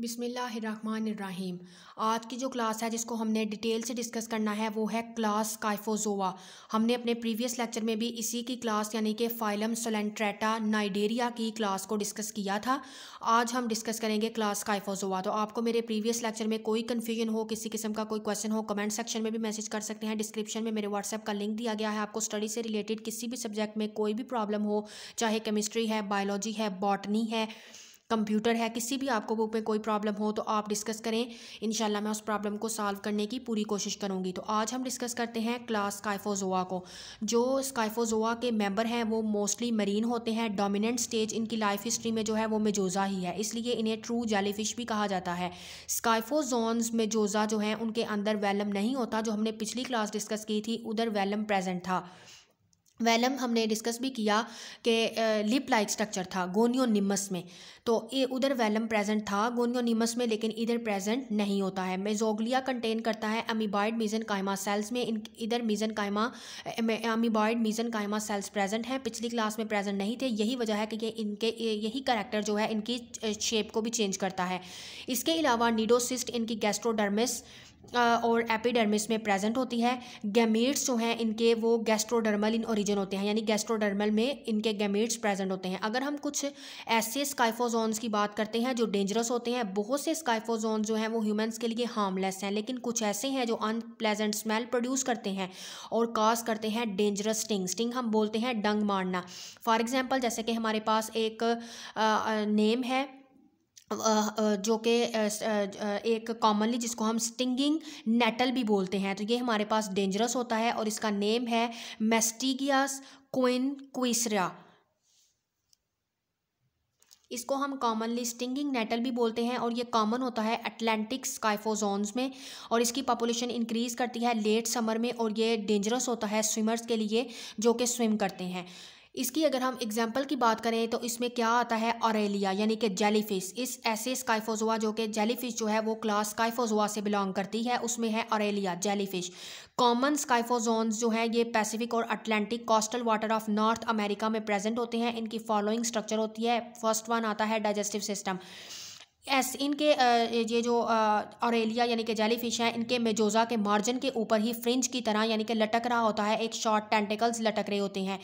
बिसमीम आज की जो क्लास है जिसको हमने डिटेल से डिस्कस करना है वो है क्लास काइफोजोवा हमने अपने प्रीवियस लेक्चर में भी इसी की क्लास यानी कि फाइलम सोलेंट्रेटा नाइडेरिया की क्लास को डिस्कस किया था आज हम डिस्कस करेंगे क्लास काइफोजोवा तो आपको मेरे प्रीवियस लेक्चर में कोई कन्फ्यूजन हो किसी किस्म का कोई क्वेश्चन हो कमेंट सेक्शन में भी मैसेज कर सकते हैं डिस्क्रिप्शन में मेरे व्हाट्सएप का लिंक दिया गया है आपको स्टडी से रिलेटेड किसी भी सब्जेक्ट में कोई भी प्रॉब्लम हो चाहे केमिस्ट्री है बायोलॉजी है बॉटनी है कंप्यूटर है किसी भी आपको बुक में कोई प्रॉब्लम हो तो आप डिस्कस करें इनशाला मैं उस प्रॉब्लम को सॉल्व करने की पूरी कोशिश करूंगी तो आज हम डिस्कस करते हैं क्लास स्काइफोजोआ को जो स्काइफोजोआ के मेंबर हैं वो मोस्टली मरीन होते हैं डोमिनेंट स्टेज इनकी लाइफ हिस्ट्री में जो है वो मेजोजा ही है इसलिए इन्हें ट्रू जेलीफिश भी कहा जाता है स्काइफोजोन्स मेजोजा जो हैं उनके अंदर वैलम नहीं होता जो हमने पिछली क्लास डिस्कस की थी उधर वैलम प्रेजेंट था वैलम हमने डिस्कस भी किया कि लिप लाइक स्ट्रक्चर था गोनियोनिमस में तो ये उधर वैलम प्रेजेंट था गोनियोनिमस में लेकिन इधर प्रेजेंट नहीं होता है मेजोगलिया कंटेन करता है अमीबाइड मीजन कायमा सेल्स में इन इधर मीजन कायमा अमीबाइड मीजन कायमा सेल्स प्रेजेंट हैं पिछली क्लास में प्रेजेंट नहीं थे यही वजह है कि ये इनके यही करेक्टर जो है इनकी शेप को भी चेंज करता है इसके अलावा नीडोसिस्ट इनकी गैस्ट्रोडर्मिस और एपिडर्मिस में प्रेजेंट होती है गैमेट्स जो हैं इनके वो गैस्ट्रोडर्मल इन ओरिजिन होते हैं यानी गैस्ट्रोडर्मल में इनके गैमेट्स प्रेजेंट होते हैं अगर हम कुछ ऐसे स्काइफोजोन्स की बात करते हैं जो डेंजरस होते हैं बहुत से स्काइफोजोन जो हैं वो ह्यूमन्स के लिए हार्मलेस हैं लेकिन कुछ ऐसे हैं जो अनप्लेजेंट स्मेल प्रोड्यूस करते हैं और काज करते हैं डेंजरस स्टिंग स्टिंग हम बोलते हैं डंग मारना फॉर एग्ज़ाम्पल जैसे कि हमारे पास एक नेम है जो कि एक कॉमनली जिसको हम स्टिंगिंग नेटल भी बोलते हैं तो ये हमारे पास डेंजरस होता है और इसका नेम है मेस्टिगियास क्विन क्विसरा इसको हम कॉमनली स्टिंगिंग नेटल भी बोलते हैं और ये कॉमन होता है अटलांटिक स्काइफोजोन्स में और इसकी पॉपुलेशन इंक्रीज़ करती है लेट समर में और ये डेंजरस होता है स्विमर्स के लिए जो कि स्विम करते हैं इसकी अगर हम एग्जाम्पल की बात करें तो इसमें क्या आता है ऑरेलिया यानी कि जेलीफिश इस ऐसे स्काइफोजोआ जो कि जेलीफिश जो है वो क्लास स्काइफोजोआ से बिलोंग करती है उसमें है ऑरेलिया जेलीफिश कॉमन स्काइफोजोन्स जो हैं ये पैसिफिक और Atlantic coastal water of North America में प्रेजेंट होते हैं इनकी फॉलोइंग स्ट्रक्चर होती है फर्स्ट वन आता है डाइजेस्टिव सिस्टम एस इनके ये जो ऑरेलिया यानी कि जेलीफिश हैं इनके मेजोजा के मार्जिन के ऊपर ही फ्रिंज की तरह यानी कि लटक रहा होता है एक शॉर्ट टेंटिकल्स लटक रहे होते हैं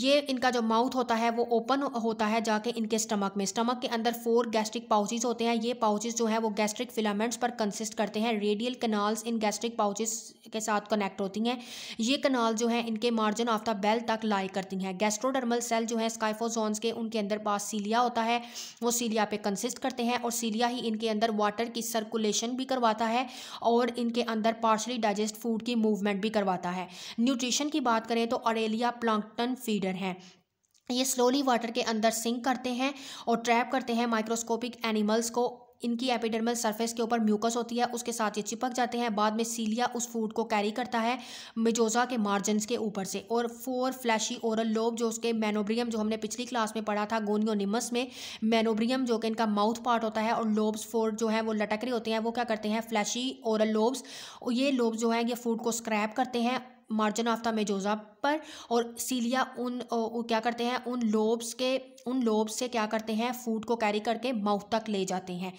ये इनका जो माउथ होता है वो ओपन होता है जाके इनके स्टमक में स्टमक के अंदर फोर गैस्ट्रिक पाउचेज होते हैं ये पाउचेज जो है वो गैस्ट्रिक फिलामेंट्स पर कंसिस्ट करते हैं रेडियल कनाल्स इन गैस्ट्रिक पाउचेज के साथ कनेक्ट होती हैं ये कनाल जो है इनके मार्जिन ऑफ द बेल तक लाई करती हैं गैस्ट्रोडर्मल सेल जो है स्काइफोजोन्स के उनके अंदर पास सीलिया होता है वो सीलिया पे कंसिस्ट करते हैं और सीलिया ही इनके अंदर वाटर की सर्कुलेशन भी करवाता है और इनके अंदर पार्शली डाइजेस्ट फूड की मूवमेंट भी करवाता है न्यूट्रिशन की बात करें तो अरेलिया प्लांकटन फीड फीडर हैं ये स्लोली वाटर के अंदर सिंक करते हैं और ट्रैप करते हैं माइक्रोस्कोपिक एनिमल्स को इनकी एपिडर्मल सरफेस के ऊपर म्यूकस होती है उसके साथ ये चिपक जाते हैं बाद में सीलिया उस फूड को कैरी करता है मिजोजा के मार्जिन्स के ऊपर से और फोर फ्लैशी ओरल लोब जो उसके मैनोब्रियम जो हमने पिछली क्लास में पढ़ा था गोनियोनिमस में मैनोब्रियम जो कि इनका माउथ पार्ट होता है और लोब्स फोर जो है वो लटक रहे होते हैं वो क्या करते हैं फ्लैशी ओरल लोब्स ये लोब जो है ये फूड को स्क्रैप करते हैं मार्जन ऑफ द मेजोजा पर और सीलिया उन ओ, क्या करते हैं उन लोब्स के उन लोब्स से क्या करते हैं फूड को कैरी करके माउथ तक ले जाते हैं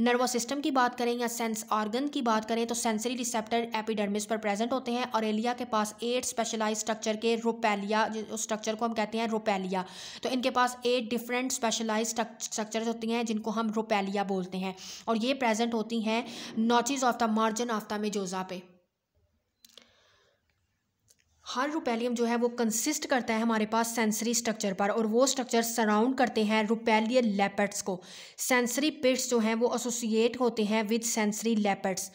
नर्वस सिस्टम की बात करें या सेंस ऑर्गन की बात करें तो सेंसरी रिसेप्टर एपिडर्मिस पर प्रेजेंट होते हैं और एलिया के पास एट स्पेशलाइज स्ट्रक्चर के रोपेलिया स्ट्रक्चर को हम कहते हैं रोपेलिया तो इनके पास एट डिफरेंट स्पेशलाइज स्ट्रक्चर्स होती हैं जिनको हम रोपेलिया बोलते हैं और ये प्रेजेंट होती हैं notches of the margin of the medusa पे हर रुपेलियम जो है वो कंसिस्ट करता है हमारे पास सेंसरी स्ट्रक्चर पर और वो स्ट्रक्चर सराउंड करते हैं रुपेलियल लेपर्ड्स को सेंसरी पिट्स जो हैं वो एसोसिएट होते हैं विद सेंसरी लेपर्ड्स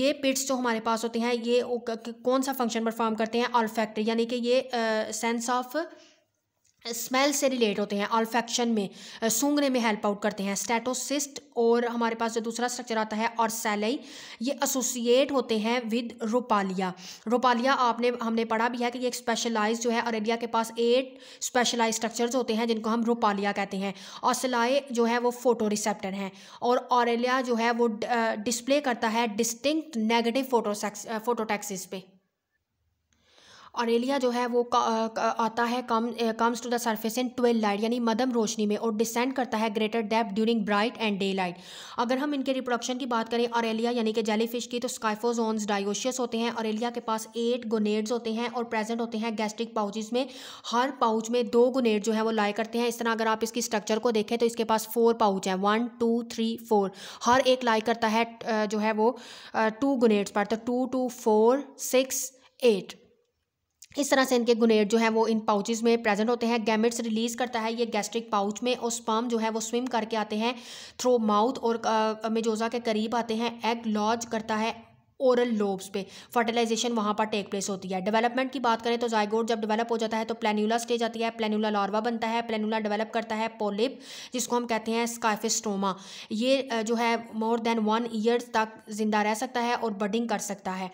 ये पिट्स जो हमारे पास होते हैं ये कौन सा फंक्शन परफॉर्म करते हैं ऑल्फैक्टर यानी कि ये सेंस ऑफ स्मेल से रिलेट होते हैं ऑल्फेक्शन में सूंघने में हेल्प आउट करते हैं स्टेटोसिस्ट और हमारे पास जो दूसरा स्ट्रक्चर आता है और सेलई ये एसोसिएट होते हैं विद रोपालिया रोपालिया आपने हमने पढ़ा भी है कि ये एक स्पेशलाइज जो है अरेबिया के पास एट स्पेशलाइज स्ट्रक्चर्स होते हैं जिनको हम रोपालिया कहते हैं सिलाई जो है वो फोटो रिसेप्टर हैं और ऑरेलिया जो है वो डिस्प्ले करता है डिस्टिंक्ट नेगेटिव फोटो फोटोटैक्सिस पे ऑरेलिया जो है वो आता है come comes to the surface in twilight यानी मदम रोशनी में और डिसेंड करता है greater depth during bright and daylight अगर हम इनके रिप्रोडक्शन की बात करें ऑरेलिया यानी कि जेलीफिश की तो स्काइफोजोन्स डायोशियस होते हैं ऑरेलिया के पास एट गोनेड्स होते हैं और प्रेजेंट होते हैं गैस्ट्रिक पाउचेज में हर पाउच में दो गोनेड जो है वो लाई करते हैं इस तरह अगर आप इसकी स्ट्रक्चर को देखें तो इसके पास फोर पाउच हैं वन टू थ्री फोर हर एक लाई करता है जो है वो टू गोनेड्स पर तो two two four six eight इस तरह से इनके गुनेट जो है वो इन पाउचेस में प्रेजेंट होते हैं गैमेट्स रिलीज करता है ये गैस्ट्रिक पाउच में और स्पर्म जो है वो स्विम करके आते हैं थ्रो माउथ और मेजोजा के करीब आते हैं एग लॉज करता है ओरल लोब्स पे फर्टिलाइजेशन वहाँ पर टेक प्लेस होती है डेवलपमेंट की बात करें तो जायगोड जब डेवलप हो जाता है तो प्लेन्यूला स्टेज आती है प्लेन्यूला लार्वा बनता है प्लेन्यूला डेवलप करता है पोलिप जिसको हम कहते हैं स्काइफिस्टोमा ये जो है मोर देन वन ईयर तक जिंदा रह सकता है और बडिंग कर सकता है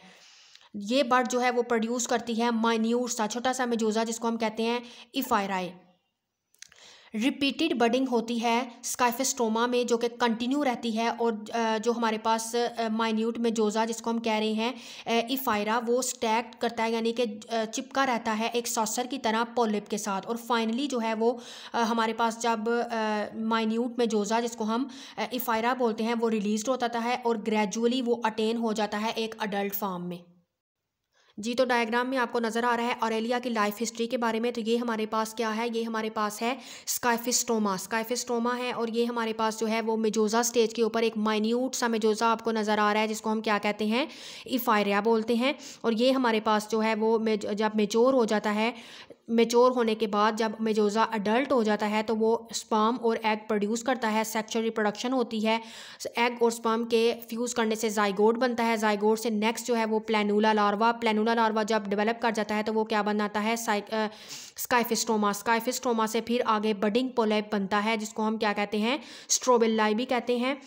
ये बर्ड जो है वो प्रोड्यूस करती है माइन्यूट सा छोटा सा मेजोजा जिसको हम कहते हैं इफायराए रिपीटेड बर्डिंग होती है स्काइफेस्टोमा में जो कि कंटिन्यू रहती है और जो हमारे पास माइन्यूट मेजोजा जिसको हम कह रहे हैं इफायरा वो स्टैक करता है यानी कि चिपका रहता है एक सॉसर की तरह पोलिप के साथ और फाइनली जो है वो हमारे पास जब माइन्यूट मेजोजा जिसको हम इफायरा बोलते हैं वो रिलीज होता है और ग्रेजुअली वो अटेन हो जाता है एक अडल्ट फार्म में जी तो डायग्राम में आपको नज़र आ रहा है ऑरेलिया की लाइफ हिस्ट्री के बारे में तो ये हमारे पास क्या है ये हमारे पास है स्काइफिस्टोमा स्काइफिस्टोमा है और ये हमारे पास जो है वो मेजोजा स्टेज के ऊपर एक माइन्यूट सा मेजोजा आपको नज़र आ रहा है जिसको हम क्या कहते हैं इफायरिया बोलते हैं और ये हमारे पास जो है वो जब मेजोर हो जाता है मेच्योर होने के बाद जब मेजोज़ा अडल्ट हो जाता है तो वो स्पाम और एग प्रोड्यूस करता है सेक्चुअल रिप्रोडक्शन होती है एग और स्पाम के फ्यूज़ करने से जाइगोड बनता है जाइगोड से नेक्स्ट जो है वो प्लानूला लार्वा प्लानूला लार्वा जब डेवलप कर जाता है तो वो क्या बनाता है स्काइफिस्ट्रोमा स्काइफिस्ट्रोमा से फिर आगे बडिंग पोलेप बनता है जिसको हम क्या कहते हैं स्ट्रोबेलाई भी कहते हैं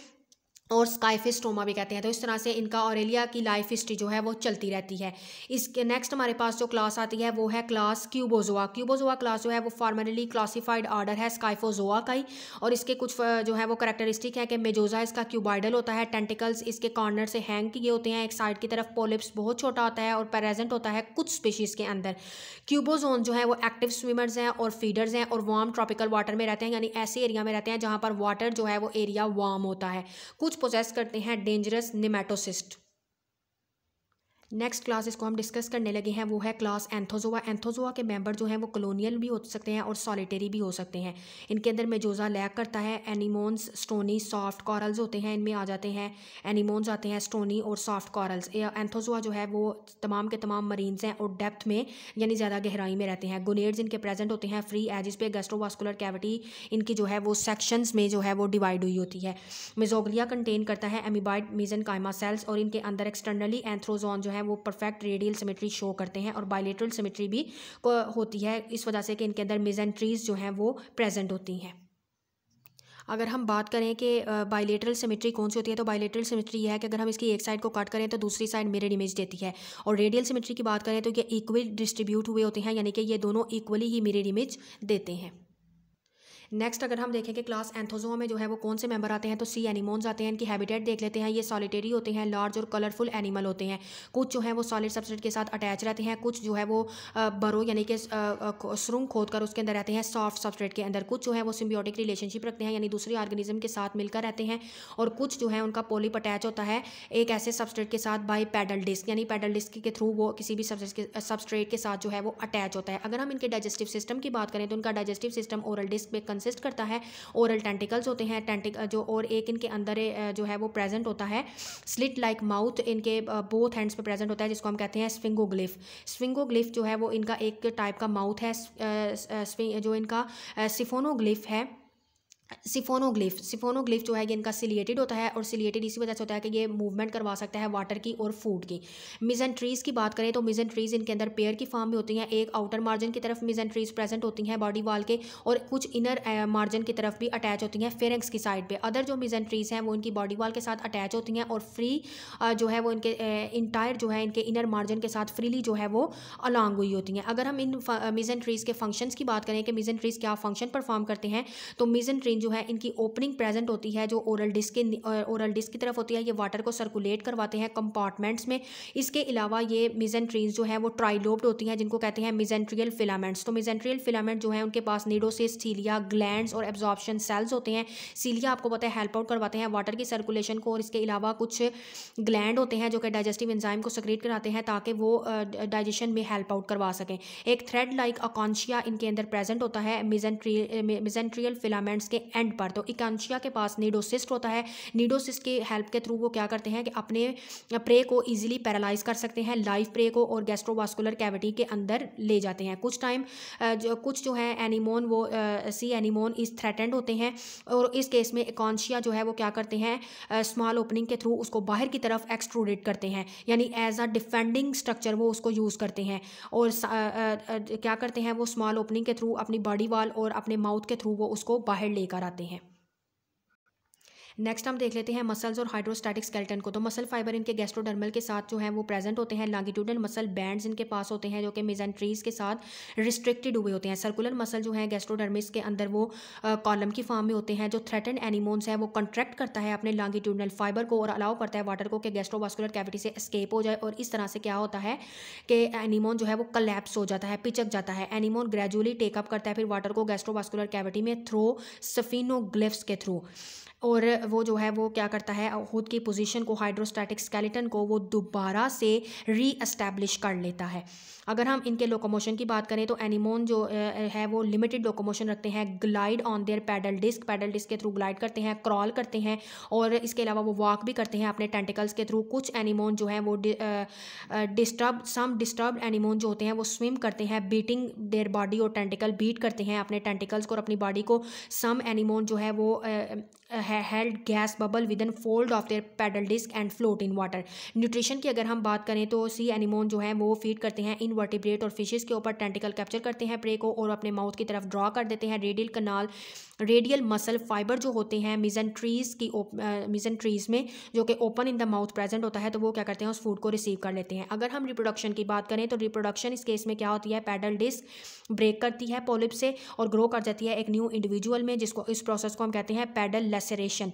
और स्काइफिस्टोमा भी कहते हैं तो इस तरह से इनका ऑरेलिया की लाइफ हिस्ट्री जो है वो चलती रहती है इसके नेक्स्ट हमारे पास जो क्लास आती है वो है क्लास क्यूबोजोआ क्यूबोजोआ क्लास जो है वो फॉर्मली क्लासिफाइड ऑर्डर है स्काइफोजोआ का ही और इसके कुछ जो है वो करेक्टरिस्टिक है कि मेजोजा इसका क्यूबाइडल होता है टेंटिकल्स इसके कॉर्नर से हैंग किए होते हैं एक साइड की तरफ पोलिप्स बहुत छोटा होता है और प्रेजेंट होता है कुछ स्पीशीज़ के अंदर क्यूबोजोन जो है वो एक्टिव स्विमर्स हैं और फीडर्स हैं और वार्म ट्रॉपिकल वाटर में रहते हैं यानी ऐसे एरिया में रहते हैं जहाँ पर वाटर जो है वो एरिया वार्म होता है कुछ कुछ पोजेस करते हैं डेंजरस निमेटोसिस्ट नेक्स्ट क्लास इसको हम डिस्कस करने लगे हैं वो है क्लास एंथोजोआ एंथोजोआ के मेंबर जो हैं वो कॉलोनियल भी हो सकते हैं और सॉलिटेरी भी हो सकते हैं इनके अंदर मेजोजा लैक करता है एनिमोन्स स्टोनी सॉफ्ट कॉरल्स होते हैं इनमें आ जाते हैं एनिमोन्स आते हैं स्टोनी और सॉफ्ट कॉरल्स एंथोजोआ जो है वो तमाम के तमाम मरीन्स हैं और डेप्थ में यानी ज़्यादा गहराई में रहते हैं गुनेड्स इनके प्रेजेंट होते हैं फ्री एजिस पे गेस्ट्रोवास्कुलर कैविटी इनकी जो है वो सेक्शंस में जो है वो डिवाइड हुई होती है मेजोगलिया कंटेन करता है एमिबाइड मीजन कायमा सेल्स और इनके अंदर एक्सटर्नली एंथ्रोजोन जो है हैं वो परफेक्ट रेडियल सिमेट्री शो करते हैं और बायोलेट्रल सिमेट्री भी होती है इस वजह से कि इनके अंदर मिजेंट्रीज जो हैं वो प्रेजेंट होती हैं अगर हम बात करें कि बायोलेटरल सिमेट्री कौन सी होती है तो बायोलेटरल सिमेट्री यह है कि अगर हम इसकी एक साइड को कट करें तो दूसरी साइड मिरर इमेज देती है और रेडियल सिमेट्री की बात करें तो ये इक्वल डिस्ट्रीब्यूट हुए होते हैं यानी कि ये दोनों इक्वली ही मिरर इमेज देते हैं नेक्स्ट अगर हम देखें कि क्लास एंथोजोआ में जो है वो कौन से मेंबर आते हैं तो सी एनिमोन्स आते हैं इनकी हैबिटेट देख लेते हैं ये सॉलिटेरी होते हैं लार्ज और कलरफुल एनिमल होते हैं कुछ जो है वो सॉलिड सबसेट के साथ अटैच रहते हैं कुछ जो है वो बरो यानी कि सुरुंग खोद कर उसके अंदर रहते हैं सॉफ्ट सबस्ट्रेट के अंदर कुछ जो है वो सिम्बियोटिक रिलेशनशिप रखते हैं यानी दूसरे ऑर्गेनिज्म के साथ मिलकर रहते हैं और कुछ जो है उनका पोलिप अटैच होता है एक ऐसे सबस्ट्रेट के साथ बाई पैडल डिस्क यानी पैडल डिस्क के थ्रू वो किसी भी सबस्ट्रेट के साथ जो है वो अटैच होता है अगर हम इनके डाइजेस्टिव सिस्टम की बात करें तो उनका डाइजेस्टिव सिस्टम ओरल डिस्क में कंसिस्ट करता है ओरल टेंटिकल्स होते हैं टेंटिक जो और एक इनके अंदर जो है वो प्रेजेंट होता है स्लिट लाइक माउथ इनके बोथ हैंड्स पे प्रेजेंट होता है जिसको हम कहते हैं स्विंगोग्लिफ स्विंगोग्लिफ जो है वो इनका एक टाइप का माउथ है जो इनका सिफोनोग्लिफ है सिफोनोग्लिफ सिफोनोग्लिफ जो है कि इनका सिलिएटेड होता है और सिलिएटेड इसी वजह से होता है कि ये मूवमेंट करवा सकता है वाटर की और फूड की मिजन ट्रीज़ की बात करें तो मिजन ट्रीज़ इनके अंदर पेयर की फॉर्म में होती हैं एक आउटर मार्जिन की तरफ मिजन ट्रीज़ प्रेजेंट होती हैं बॉडी वाल के और कुछ इनर मार्जिन की तरफ भी अटैच होती हैं फेरेंक्स की साइड पर अदर जो मिजन ट्रीज़ हैं वो इनकी बॉडी वाल के साथ अटैच होती हैं और फ्री जो है वो इनके इंटायर जो है इनके इनर मार्जिन के साथ फ्रीली जो है वो अलॉन्ग हुई होती हैं अगर हम इन मिजन ट्रीज़ के फंक्शन की बात करें कि मिजन ट्रीज़ क्या फंक्शन परफॉर्म करते हैं तो मिजन ट्रीज जो है इनकी ओपनिंग प्रेजेंट होती है जो ओरल डिस्क के ओरल डिस्क की तरफ होती है ये वाटर को सर्कुलेट करवाते हैं कंपार्टमेंट्स में इसके अलावा ये मिजेंट्रीज जो है वो ट्राइलोब्ड होती हैं जिनको कहते हैं मिजेंट्रियल फिलामेंट्स तो मिजेंट्रियल फिलामेंट जो है उनके पास नीडोसिस सीलिया ग्लैंड और एब्जॉर्प्शन सेल्स होते हैं सीलिया आपको पता है हेल्प आउट करवाते हैं वाटर की सर्कुलेशन को और इसके अलावा कुछ ग्लैंड होते हैं जो कि डाइजेस्टिव एंजाइम को सक्रिएट कराते हैं ताकि वो डाइजेशन में हेल्प आउट करवा सकें एक थ्रेड लाइक अकॉन्शिया इनके अंदर प्रेजेंट होता है मिजेंट्री मिजेंट्रियल फिलामेंट्स के एंड पर तो इकांशिया के पास नीडोसिस्ट होता है नीडोसिस्ट के हेल्प के थ्रू वो क्या करते हैं कि अपने प्रे को ईजिली पैरालाइज कर सकते हैं लाइव प्रे को और गैस्ट्रोवास्कुलर कैविटी के अंदर ले जाते हैं कुछ टाइम कुछ जो है एनिमोन वो सी एनिमोन इस थ्रेटेंड होते हैं और इस केस में इकांशिया जो है वो क्या करते हैं स्मॉल ओपनिंग के थ्रू उसको बाहर की तरफ एक्सट्रूडेट करते हैं यानी एज अ डिफेंडिंग स्ट्रक्चर वो उसको यूज़ करते हैं और आ, आ, आ, क्या करते हैं वो स्मॉल ओपनिंग के थ्रू अपनी बॉडी वाल और अपने माउथ के थ्रू वो उसको बाहर लेकर लेकर आते हैं नेक्स्ट हम देख लेते हैं मसल्स और हाइड्रोस्टैटिक स्केल्टन को तो मसल फाइबर इनके गैस्ट्रोडर्मल के साथ जो है वो प्रेजेंट होते हैं लॉन्गिट्यूडल मसल बैंड्स इनके पास होते हैं जो कि मिजेंट्रीज के साथ रिस्ट्रिक्टेड हुए होते हैं सर्कुलर मसल जो है गैस्ट्रोडर्मिस के अंदर वो कॉलम की फॉर्म में होते हैं जो थ्रेटन एनिमोन्स है वो कंट्रैक्ट करता है अपने लॉन्गिट्यूडल फाइबर को और अलाउ करता है वाटर को कि गैस्ट्रोवास्कुलर कैविटी से एस्केप हो जाए और इस तरह से क्या होता है कि एनिमोन जो है वो कलेप्स हो जाता है पिचक जाता है एनिमोन ग्रेजुअली टेकअप करता है फिर वाटर को गैस्ट्रोवास्कुलर कैविटी में थ्रो सफिनोग्लिफ्स के थ्रू और वो जो है वो क्या करता है खुद की पोजीशन को हाइड्रोस्टैटिक स्केलेटन को वो दोबारा से री एस्टैब्लिश कर लेता है अगर हम इनके लोकोमोशन की बात करें तो एनिमोन जो है वो लिमिटेड लोकोमोशन रखते हैं glide on their pedal disc pedal disc के थ्रू ग्लाइड करते हैं क्रॉल करते हैं और इसके अलावा वो वॉक भी करते हैं अपने टेंटिकल्स के थ्रू कुछ एनिमोन जो है वो डिस्टर्ब सम डिस्टर्ब एनिमोन जो होते हैं वो स्विम करते हैं बीटिंग देयर बॉडी और टेंटिकल बीट करते हैं अपने टेंटिकल्स को और अपनी बॉडी को सम एनिमोन जो है वो held gas bubble within fold of their pedal disc and float in water nutrition की अगर हम बात करें तो सी एनिमोन जो है वो फीड करते हैं इन वर्टिब्रेट और फिशेज़ के ऊपर टेंटिकल कैप्चर करते हैं प्रे को और अपने माउथ की तरफ ड्रॉ कर देते हैं radial canal radial muscle fibre जो होते हैं मिजन ट्रीज की मिजन ट्रीज में जो कि open in the mouth present होता है तो वो क्या करते हैं उस फूड को रिसीव कर लेते हैं अगर हम रिप्रोडक्शन की बात करें तो रिप्रोडक्शन इस केस में क्या होती है पैडल डिस्क ब्रेक करती है पोलिप से और ग्रो कर जाती है एक न्यू इंडिविजुअल में जिसको इस प्रोसेस को हम कहते हैं पैडल लेसरेशन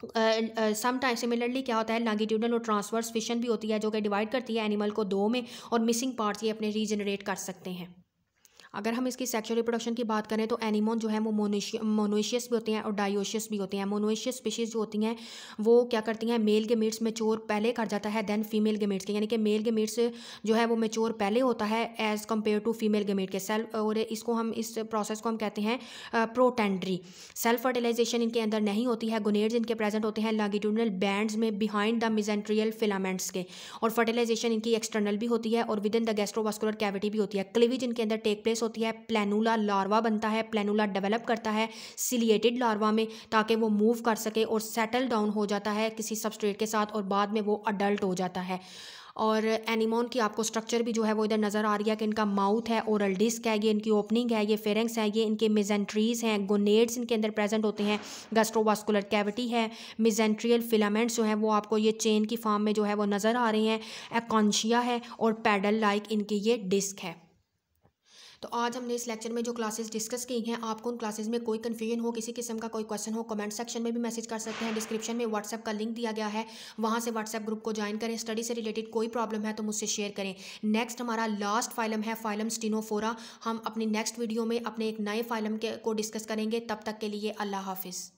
समटाइम सिमिलरली क्या होता है लॉन्गिट्यूडल और ट्रांसवर्स फिशन भी होती है जो कि डिवाइड करती है एनिमल को दो में और मिसिंग पार्ट्स ये अपने रीजनरेट कर सकते हैं अगर हम इसकी सेक्शुअल रिप्रोडक्शन की बात करें तो एनिमोन जो है वो मोनोशियस भी होते हैं और डायोशियस भी होते हैं मोनोशियस स्पीशीज़ जो होती हैं वो क्या करती हैं मेल गेमेट्स मेच्योर पहले कर जाता है देन फीमेल गेमेट्स के यानी कि मेल गेमेट्स जो है वो मेच्योर पहले होता है as compare to female gamete के सेल्फ और इसको हम इस प्रोसेस को हम कहते हैं प्रोटेंड्री सेल्फ फर्टिलाइजेशन इनके अंदर नहीं होती है गुनेड्स इनके प्रेजेंट होते हैं लॉन्गिट्यूडनल बैंड्स में बिहाइंड द मिजेंट्रियल फिलामेंट्स के और फर्टिलाइजेशन इनकी एक्सटर्नल भी होती है और within the gastrovascular cavity भी होती है क्लिविज इनके अंदर टेक प्लेस प्रोसेस होती है प्लानूला लार्वा बनता है प्लानूला डेवलप करता है सिलिएटेड लार्वा में ताकि वो मूव कर सके और सेटल डाउन हो जाता है किसी सबस्ट्रेट के साथ और बाद में वो अडल्ट हो जाता है और एनिमोन की आपको स्ट्रक्चर भी जो है वो इधर नज़र आ रही है कि इनका माउथ है ओरल डिस्क है ये इनकी ओपनिंग है ये फेरेंस है ये इनके मिजेंट्रीज हैं गोनेड्स इनके अंदर प्रेजेंट होते हैं गस्ट्रोवास्कुलर कैविटी है मिजेंट्रियल फिलामेंट्स जो हैं वो आपको ये चेन की फॉर्म में जो है वो नज़र आ रही हैं एक्शिया है और पैडल लाइक इनकी ये डिस्क है तो आज हमने इस लेक्चर में जो क्लासेस डिस्कस की हैं आपको उन क्लासेस में कोई कन्फ्यूजन हो किसी किस्म का कोई क्वेश्चन हो कमेंट सेक्शन में भी मैसेज कर सकते हैं डिस्क्रिप्शन में व्हाट्सएप का लिंक दिया गया है वहाँ से व्हाट्सअप ग्रुप को ज्वाइन करें स्टडी से रिलेटेड कोई प्रॉब्लम है तो मुझसे शेयर करें नेक्स्ट हमारा लास्ट फाइलम है फाइलम स्टिनोफोरा हम अपनी नेक्स्ट वीडियो में अपने एक नए फाइलम के को डिस्कस करेंगे तब तक के लिए अल्लाह हाफिज़